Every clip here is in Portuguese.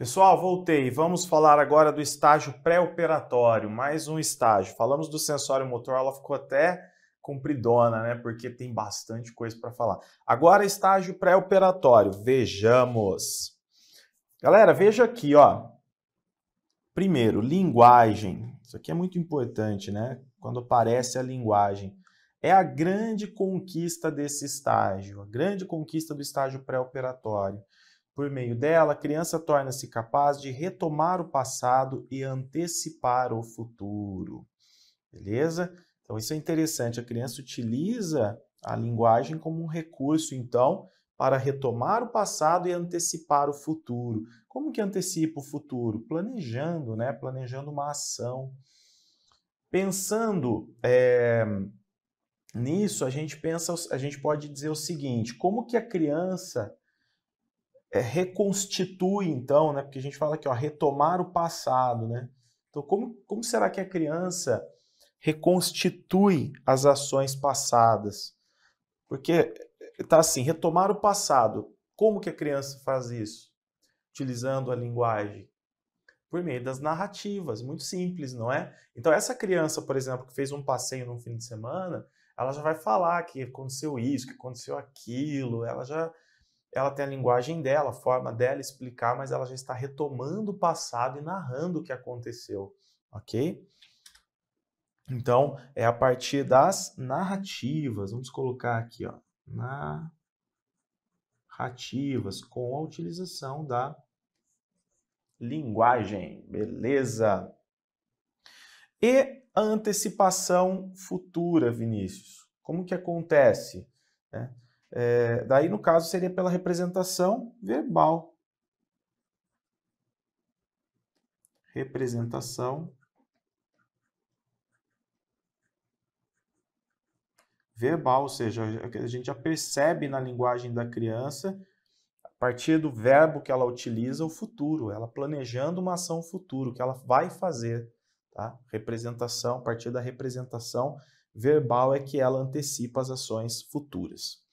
Pessoal, voltei. Vamos falar agora do estágio pré-operatório, mais um estágio. Falamos do sensório motor, ela ficou até compridona, né? Porque tem bastante coisa para falar. Agora estágio pré-operatório. Vejamos. Galera, veja aqui, ó. Primeiro, linguagem. Isso aqui é muito importante, né? Quando aparece a linguagem, é a grande conquista desse estágio, a grande conquista do estágio pré-operatório. Por meio dela, a criança torna-se capaz de retomar o passado e antecipar o futuro. Beleza? Então, isso é interessante. A criança utiliza a linguagem como um recurso, então, para retomar o passado e antecipar o futuro. Como que antecipa o futuro? Planejando, né? Planejando uma ação. Pensando é, nisso, a gente pensa, a gente pode dizer o seguinte: como que a criança é, reconstitui, então, né? Porque a gente fala aqui, ó, retomar o passado, né? Então, como, como será que a criança reconstitui as ações passadas? Porque está eh, assim, retomar o passado. Como que a criança faz isso? Utilizando a linguagem por meio das narrativas, muito simples, não é? Então essa criança, por exemplo, que fez um passeio num fim de semana, ela já vai falar que aconteceu isso, que aconteceu aquilo, ela já ela tem a linguagem dela, a forma dela explicar, mas ela já está retomando o passado e narrando o que aconteceu, ok? Então, é a partir das narrativas. Vamos colocar aqui, ó, narrativas com a utilização da linguagem, beleza? E a antecipação futura, Vinícius. Como que acontece? Né? É, daí, no caso, seria pela representação verbal. Representação verbal, ou seja, é a gente já percebe na linguagem da criança, a partir do verbo que ela utiliza, o futuro, ela planejando uma ação futuro, que ela vai fazer. Tá? Representação, a partir da representação verbal é que ela antecipa as ações futuras.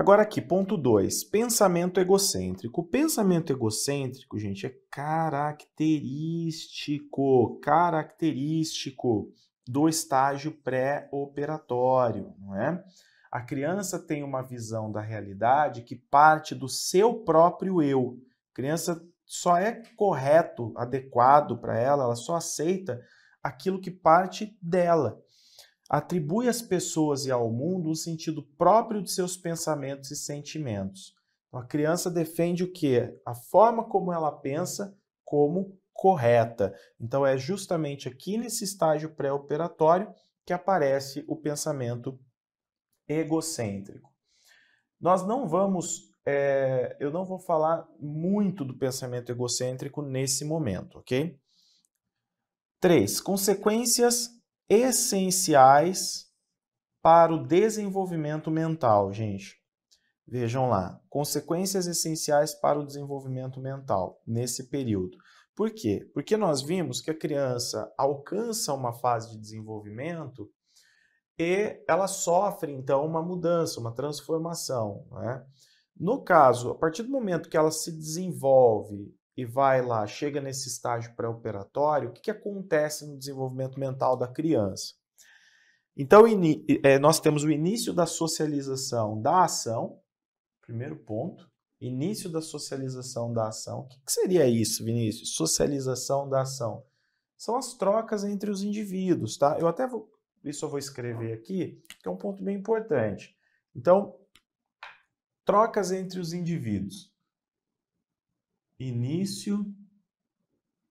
Agora aqui, ponto 2, pensamento egocêntrico. O pensamento egocêntrico, gente, é característico, característico do estágio pré-operatório, não é? A criança tem uma visão da realidade que parte do seu próprio eu. A criança só é correto, adequado para ela, ela só aceita aquilo que parte dela atribui às pessoas e ao mundo um sentido próprio de seus pensamentos e sentimentos. Então, a criança defende o quê? A forma como ela pensa como correta. Então, é justamente aqui nesse estágio pré-operatório que aparece o pensamento egocêntrico. Nós não vamos, é, eu não vou falar muito do pensamento egocêntrico nesse momento, ok? 3. Consequências essenciais para o desenvolvimento mental, gente. Vejam lá, consequências essenciais para o desenvolvimento mental nesse período. Por quê? Porque nós vimos que a criança alcança uma fase de desenvolvimento e ela sofre então uma mudança, uma transformação. Né? No caso, a partir do momento que ela se desenvolve e vai lá, chega nesse estágio pré-operatório, o que, que acontece no desenvolvimento mental da criança? Então, eh, eh, nós temos o início da socialização da ação, primeiro ponto. Início da socialização da ação. O que, que seria isso, Vinícius? Socialização da ação. São as trocas entre os indivíduos, tá? Eu até vou, isso eu vou escrever aqui, que é um ponto bem importante. Então, trocas entre os indivíduos início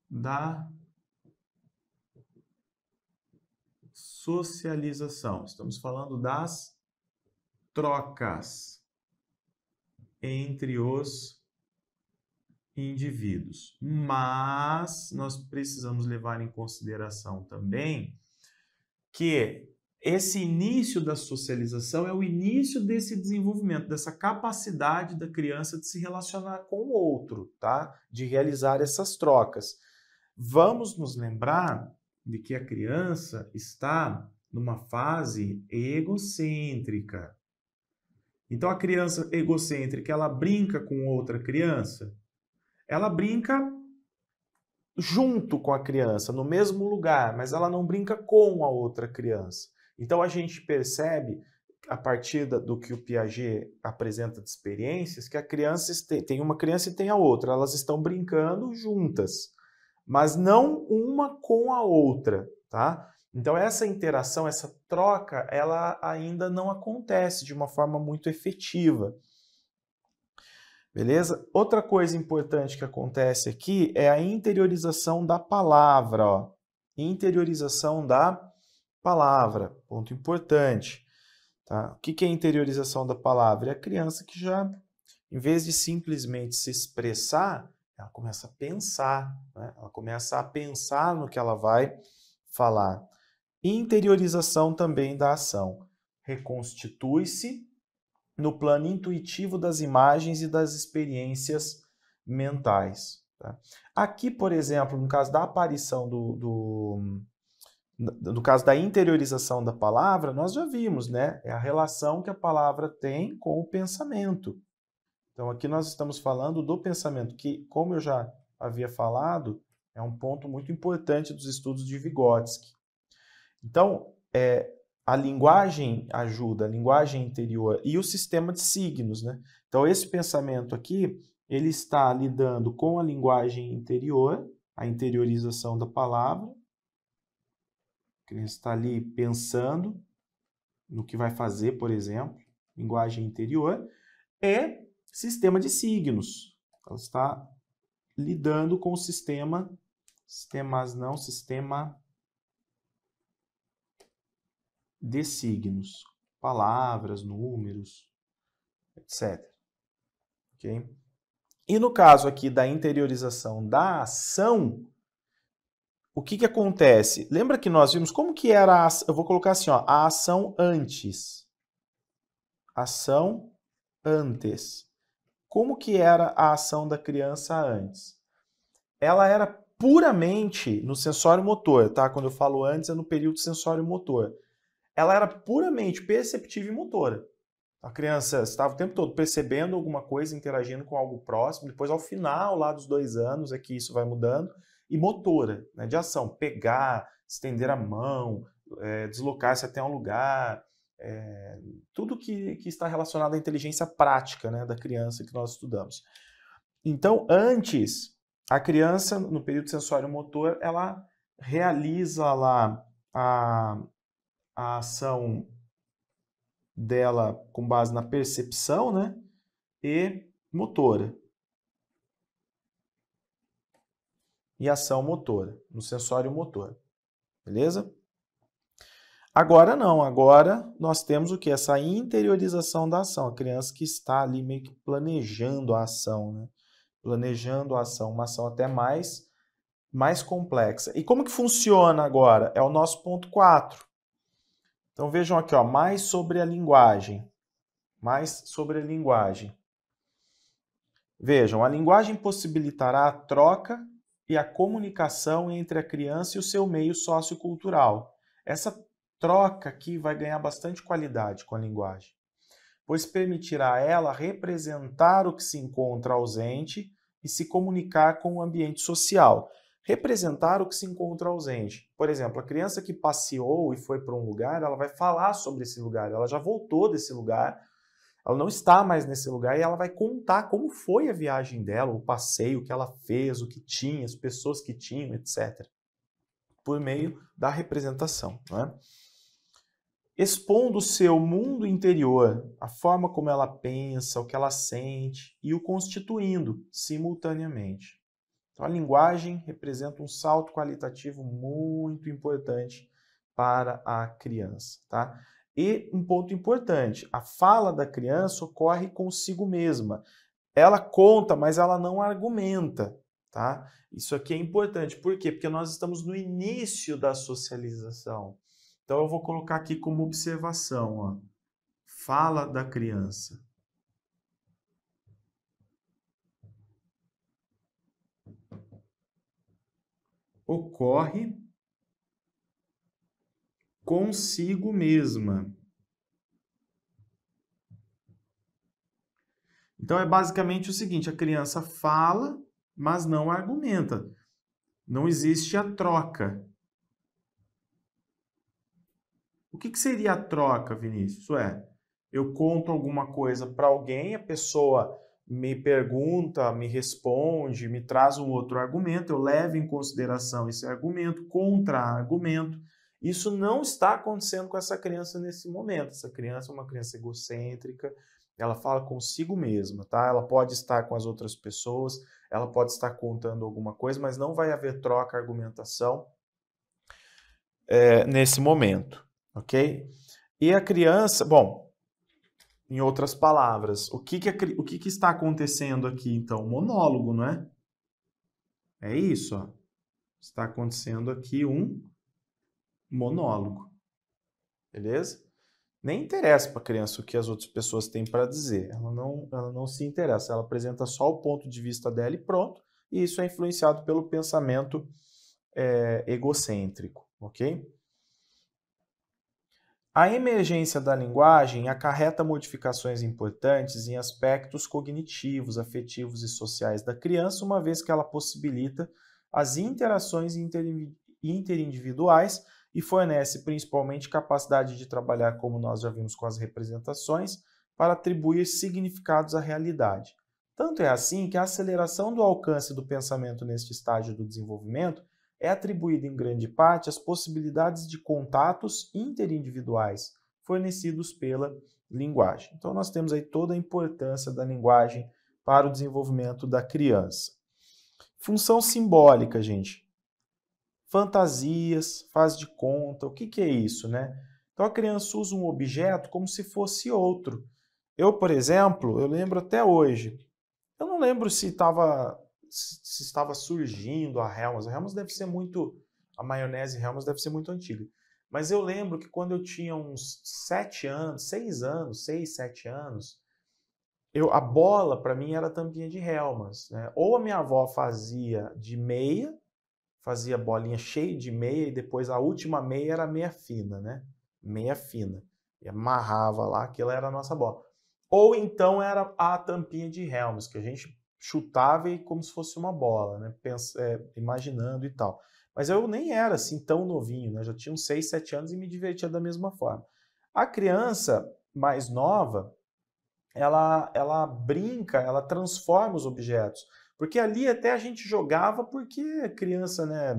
da socialização. Estamos falando das trocas entre os indivíduos. Mas nós precisamos levar em consideração também que esse início da socialização é o início desse desenvolvimento, dessa capacidade da criança de se relacionar com o outro, tá? De realizar essas trocas. Vamos nos lembrar de que a criança está numa fase egocêntrica. Então a criança egocêntrica, ela brinca com outra criança? Ela brinca junto com a criança, no mesmo lugar, mas ela não brinca com a outra criança. Então a gente percebe, a partir do que o Piaget apresenta de experiências, que a criança tem uma criança e tem a outra, elas estão brincando juntas, mas não uma com a outra, tá? Então essa interação, essa troca, ela ainda não acontece de uma forma muito efetiva. Beleza? Outra coisa importante que acontece aqui é a interiorização da palavra, ó. Interiorização da palavra, ponto importante. Tá? O que é interiorização da palavra? É a criança que já, em vez de simplesmente se expressar, ela começa a pensar, né? ela começa a pensar no que ela vai falar. Interiorização também da ação. Reconstitui-se no plano intuitivo das imagens e das experiências mentais. Tá? Aqui, por exemplo, no caso da aparição do, do no caso da interiorização da palavra, nós já vimos, né? É a relação que a palavra tem com o pensamento. Então aqui nós estamos falando do pensamento, que, como eu já havia falado, é um ponto muito importante dos estudos de Vygotsky. Então, é, a linguagem ajuda, a linguagem interior e o sistema de signos, né? Então esse pensamento aqui, ele está lidando com a linguagem interior, a interiorização da palavra, criança está ali pensando no que vai fazer, por exemplo, linguagem interior, é sistema de signos. Ela está lidando com o sistema, sistemas não, sistema de signos, palavras, números, etc. Ok? E no caso aqui da interiorização da ação, o que, que acontece? Lembra que nós vimos como que era a, eu vou colocar assim, ó, a ação antes. Ação antes. Como que era a ação da criança antes? Ela era puramente no sensório motor, tá? Quando eu falo antes é no período sensório motor. Ela era puramente perceptiva e motora. A criança estava o tempo todo percebendo alguma coisa, interagindo com algo próximo. Depois, ao final lá dos dois anos, é que isso vai mudando e motora né, de ação. Pegar, estender a mão, é, deslocar-se até um lugar, é, tudo que, que, está relacionado à inteligência prática né, da criança que nós estudamos. Então, antes, a criança, no período sensório-motor, ela realiza lá a, a ação dela com base na percepção né, e motora. e ação motora, no sensório motor. Beleza? Agora não, agora nós temos o que? Essa interiorização da ação. A criança que está ali meio que planejando a ação, né? Planejando a ação, uma ação até mais, mais complexa. E como que funciona agora? É o nosso ponto 4. Então vejam aqui, ó, mais sobre a linguagem. Mais sobre a linguagem. Vejam, a linguagem possibilitará a troca e a comunicação entre a criança e o seu meio sociocultural. Essa troca aqui vai ganhar bastante qualidade com a linguagem, pois permitirá a ela representar o que se encontra ausente e se comunicar com o ambiente social. Representar o que se encontra ausente. Por exemplo, a criança que passeou e foi para um lugar, ela vai falar sobre esse lugar, ela já voltou desse lugar ela não está mais nesse lugar e ela vai contar como foi a viagem dela, o passeio que ela fez, o que tinha, as pessoas que tinham, etc. Por meio da representação. Né? Expondo o seu mundo interior, a forma como ela pensa, o que ela sente e o constituindo simultaneamente. Então, a linguagem representa um salto qualitativo muito importante para a criança, tá? E um ponto importante: a fala da criança ocorre consigo mesma. Ela conta, mas ela não argumenta, tá? Isso aqui é importante. Por quê? Porque nós estamos no início da socialização. Então eu vou colocar aqui como observação, ó. Fala da criança. Ocorre consigo mesma. Então é basicamente o seguinte: a criança fala, mas não argumenta. Não existe a troca. O que, que seria a troca, Vinícius? Isso é, eu conto alguma coisa para alguém, a pessoa me pergunta, me responde, me traz um outro argumento, eu levo em consideração esse argumento, contra-argumento, isso não está acontecendo com essa criança nesse momento. Essa criança é uma criança egocêntrica, ela fala consigo mesma, tá? Ela pode estar com as outras pessoas, ela pode estar contando alguma coisa, mas não vai haver troca, argumentação é, nesse momento, ok? E a criança, bom, em outras palavras, o que que, a, o que, que está acontecendo aqui então? Monólogo, não é? É isso, ó. Está acontecendo aqui um Uhum. monólogo. Beleza? Nem interessa para a criança o que as outras pessoas têm para dizer. Ela não, ela não se interessa. Ela apresenta só o ponto de vista dela e pronto. E isso é influenciado pelo pensamento é, egocêntrico, ok? A emergência da linguagem acarreta modificações importantes em aspectos cognitivos, afetivos e sociais da criança, uma vez que ela possibilita as interações interindividuais e fornece principalmente capacidade de trabalhar, como nós já vimos com as representações, para atribuir significados à realidade. Tanto é assim que a aceleração do alcance do pensamento neste estágio do desenvolvimento é atribuída em grande parte às possibilidades de contatos interindividuais fornecidos pela linguagem. Então nós temos aí toda a importância da linguagem para o desenvolvimento da criança. Função simbólica, gente fantasias, faz de conta. O que, que é isso, né? Então a criança usa um objeto como se fosse outro. Eu, por exemplo, eu lembro até hoje. Eu não lembro se estava se estava surgindo a Helms. A Helms deve ser muito a maionese Helms deve ser muito antiga. Mas eu lembro que quando eu tinha uns sete anos, seis anos, seis, sete anos, eu, a bola para mim era tampinha de Helmas. Né? Ou a minha avó fazia de meia, fazia bolinha cheia de meia e depois a última meia era meia fina, né? Meia fina. E amarrava lá, aquilo era a nossa bola. Ou então era a tampinha de Helms, que a gente chutava e como se fosse uma bola, né? Pens é, imaginando e tal. Mas eu nem era assim tão novinho, né? já tinha uns 6, 7 anos e me divertia da mesma forma. A criança mais nova, ela, ela brinca, ela transforma os objetos. Porque ali até a gente jogava porque criança, né?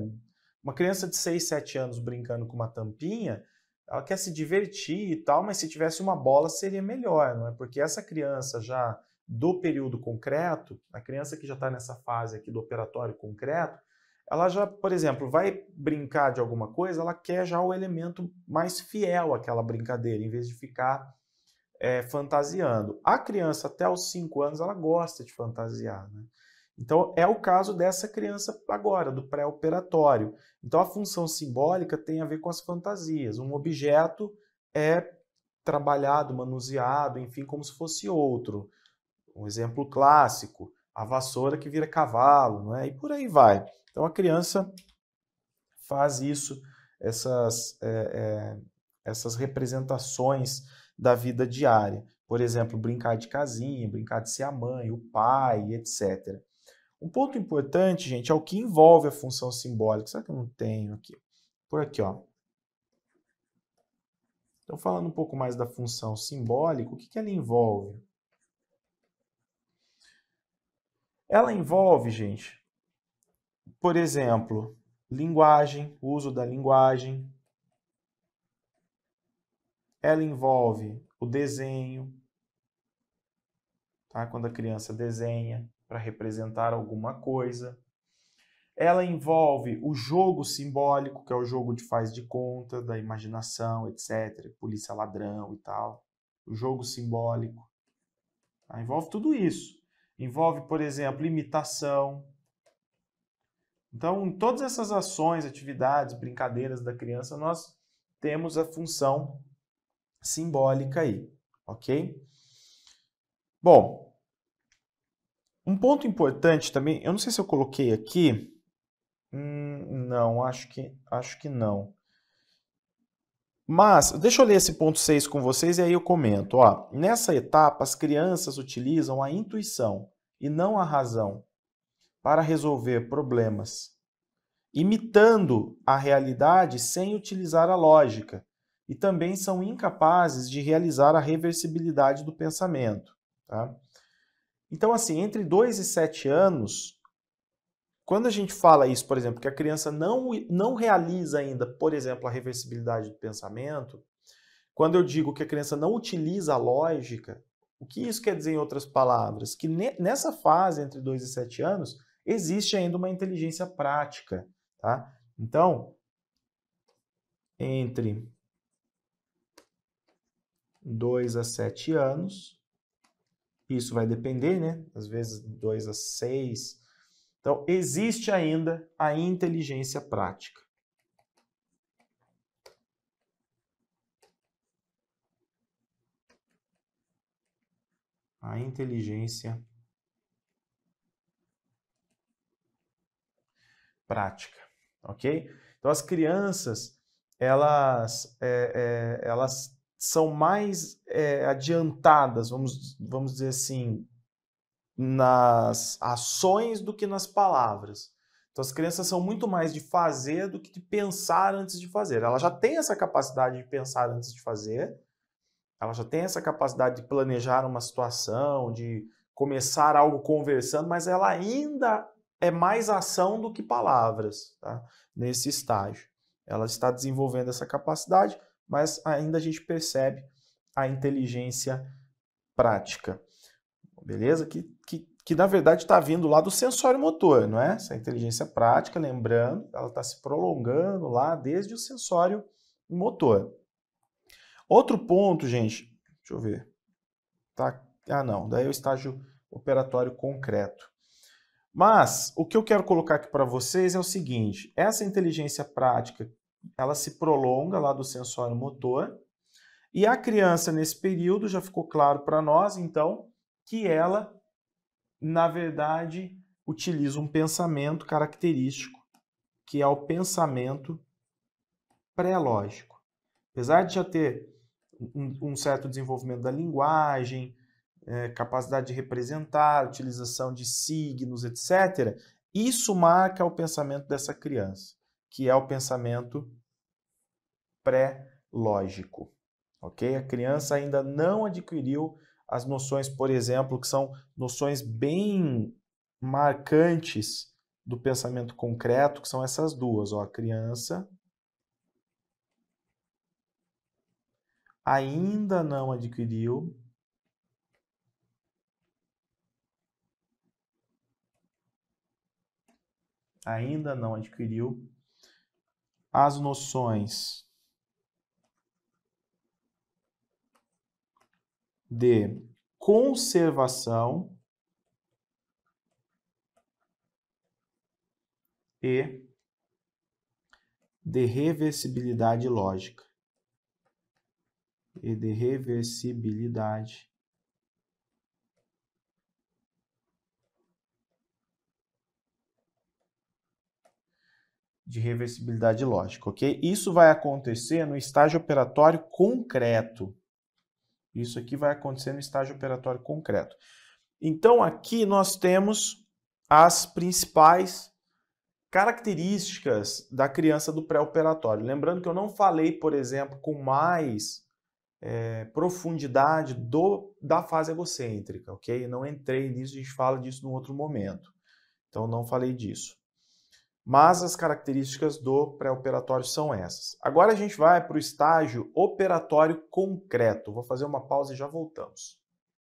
Uma criança de 6, 7 anos brincando com uma tampinha, ela quer se divertir e tal, mas se tivesse uma bola seria melhor, não é? Porque essa criança já do período concreto, a criança que já está nessa fase aqui do operatório concreto, ela já, por exemplo, vai brincar de alguma coisa, ela quer já o elemento mais fiel àquela brincadeira, em vez de ficar é, fantasiando. A criança até os 5 anos, ela gosta de fantasiar, né? Então, é o caso dessa criança agora, do pré-operatório. Então, a função simbólica tem a ver com as fantasias. Um objeto é trabalhado, manuseado, enfim, como se fosse outro. Um exemplo clássico, a vassoura que vira cavalo, não é? e por aí vai. Então, a criança faz isso, essas, é, é, essas representações da vida diária. Por exemplo, brincar de casinha, brincar de ser a mãe, o pai, etc. Um ponto importante, gente, é o que envolve a função simbólica. Será que eu não tenho aqui? Por aqui, ó. Então, falando um pouco mais da função simbólica, o que, que ela envolve? Ela envolve, gente, por exemplo, linguagem, uso da linguagem. Ela envolve o desenho, tá? quando a criança desenha para representar alguma coisa. Ela envolve o jogo simbólico, que é o jogo de faz de conta, da imaginação, etc. Polícia ladrão e tal. O jogo simbólico. Tá? Envolve tudo isso. Envolve, por exemplo, imitação. Então, em todas essas ações, atividades, brincadeiras da criança, nós temos a função simbólica aí, ok? Bom, um ponto importante também, eu não sei se eu coloquei aqui. Hum, não, acho que, acho que não. Mas, deixa eu ler esse ponto 6 com vocês e aí eu comento. Ó, nessa etapa, as crianças utilizam a intuição e não a razão para resolver problemas, imitando a realidade sem utilizar a lógica, e também são incapazes de realizar a reversibilidade do pensamento. Tá? Então, assim, entre 2 e 7 anos, quando a gente fala isso, por exemplo, que a criança não, não realiza ainda, por exemplo, a reversibilidade do pensamento, quando eu digo que a criança não utiliza a lógica, o que isso quer dizer em outras palavras? Que ne, nessa fase, entre 2 e 7 anos, existe ainda uma inteligência prática. Tá? Então, entre 2 a 7 anos, isso vai depender, né? Às vezes 2 a 6. Então, existe ainda a inteligência prática. A inteligência prática, ok? Então, as crianças, elas, é, é, elas são mais é, adiantadas, vamos, vamos dizer assim, nas ações do que nas palavras. Então as crianças são muito mais de fazer do que de pensar antes de fazer. Ela já tem essa capacidade de pensar antes de fazer, ela já tem essa capacidade de planejar uma situação, de começar algo conversando, mas ela ainda é mais ação do que palavras tá? nesse estágio. Ela está desenvolvendo essa capacidade mas ainda a gente percebe a inteligência prática. Beleza? Que, que, que na verdade está vindo lá do sensório motor, não é? Essa inteligência prática, lembrando, ela está se prolongando lá desde o sensório motor. Outro ponto, gente, deixa eu ver. Tá, ah, não, daí é o estágio operatório concreto. Mas o que eu quero colocar aqui para vocês é o seguinte: essa inteligência prática ela se prolonga lá do sensório motor. E a criança, nesse período, já ficou claro para nós, então, que ela, na verdade, utiliza um pensamento característico, que é o pensamento pré-lógico. Apesar de já ter um, um certo desenvolvimento da linguagem, é, capacidade de representar, utilização de signos, etc., isso marca o pensamento dessa criança que é o pensamento pré-lógico. Ok? A criança ainda não adquiriu as noções, por exemplo, que são noções bem marcantes do pensamento concreto, que são essas duas, ó, a criança ainda não adquiriu ainda não adquiriu as noções de conservação e de reversibilidade lógica e de reversibilidade de reversibilidade lógica, ok? Isso vai acontecer no estágio operatório concreto. Isso aqui vai acontecer no estágio operatório concreto. Então, aqui nós temos as principais características da criança do pré-operatório. Lembrando que eu não falei, por exemplo, com mais é, profundidade do, da fase egocêntrica, ok? Eu não entrei nisso, a gente fala disso num outro momento. Então, não falei disso mas as características do pré-operatório são essas. Agora a gente vai para o estágio operatório concreto. Vou fazer uma pausa e já voltamos.